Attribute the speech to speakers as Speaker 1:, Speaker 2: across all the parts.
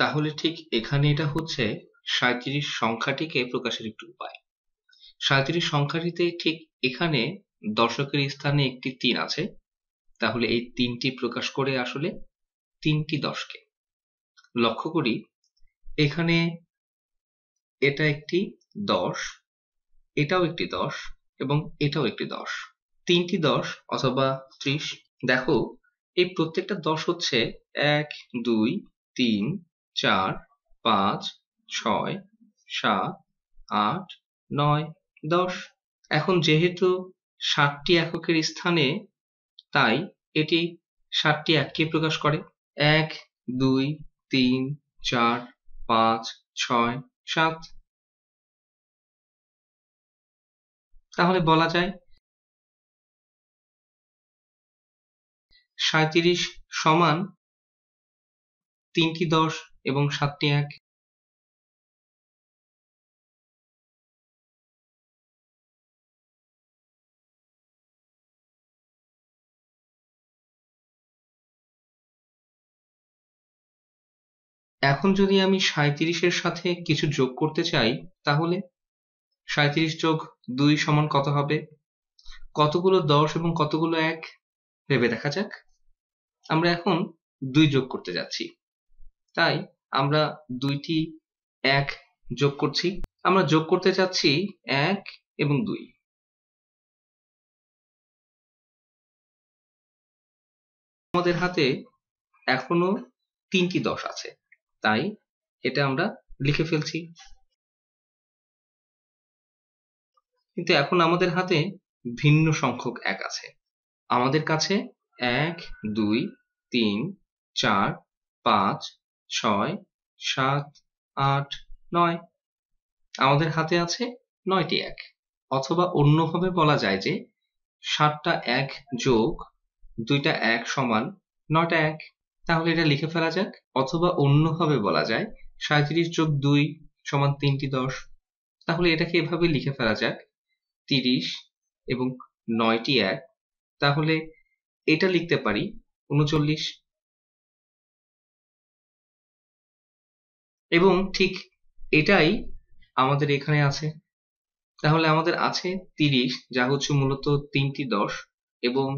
Speaker 1: তাহলে ঠিক এখানে এটা হচ্ছে সাঁত্রিশ সংখ্যাটিকে প্রকাশের একটি উপায় সাঁত্রিশ সংখ্যাটিতে ঠিক এখানে দর্শকের স্থানে একটি তিন আছে তাহলে এই তিনটি প্রকাশ করে আসলে তিনটি দশকে লক্ষ্য করি এখানে এটা একটি দশ এটাও একটি দশ এবং এটাও একটি দশ তিনটি দশ অথবা ত্রিশ দেখো এই প্রত্যেকটা দশ হচ্ছে এক দুই তিন চার পাঁচ ছয় সাত আট নয় দশ এখন যেহেতু সাতটি এককের স্থানে তাই এটি সাতটি এককে প্রকাশ করে এক দুই
Speaker 2: তিন চার পাঁচ ছয় সাত তাহলে বলা যায় সাঁত্রিশ সমান তিনটি দশ এবং সাতটি এক এখন যদি আমি সাঁত্রিশের সাথে কিছু যোগ করতে চাই তাহলে
Speaker 1: সাঁত্রিশ যোগ দুই সমান কত হবে কতগুলো দশ এবং কতগুলো এক ভেবে দেখা যাক আমরা এখন দুই যোগ করতে যাচ্ছি
Speaker 2: তাই আমরা দুইটি এক যোগ করছি আমরা যোগ করতে চাচ্ছি এক এবং দুই আমাদের হাতে এখনো তিনটি দশ আছে তাই এটা আমরা লিখে ফেলছি কিন্তু এখন আমাদের হাতে ভিন্ন সংখ্যক এক আছে
Speaker 1: আমাদের কাছে এক দুই তিন চার পাঁচ ছয় সাত আট নয় আমাদের হাতে আছে নয়টি এক অথবা অন্যভাবে বলা যায় যে সাতটা এক যোগ দুইটা এক সমান নটা এক তাহলে এটা লিখে ফেলা যাক অথবা অন্যভাবে বলা যায় সাঁত্রিশ যোগ দুই সমান তিনটি দশ তাহলে এটাকে এভাবে লিখে ফেলা যাক তিরিশ এবং নয়টি এক তাহলে
Speaker 2: এটা লিখতে পারি উনচল্লিশ এবং ঠিক এটাই আমাদের এখানে আছে
Speaker 1: তাহলে আমাদের আছে তিরিশ যা হচ্ছে মূলত তিনটি দশ এবং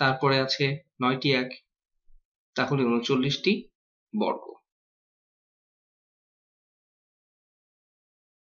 Speaker 2: তারপরে আছে নয়টি এক তাহলে উনচল্লিশটি বর্গ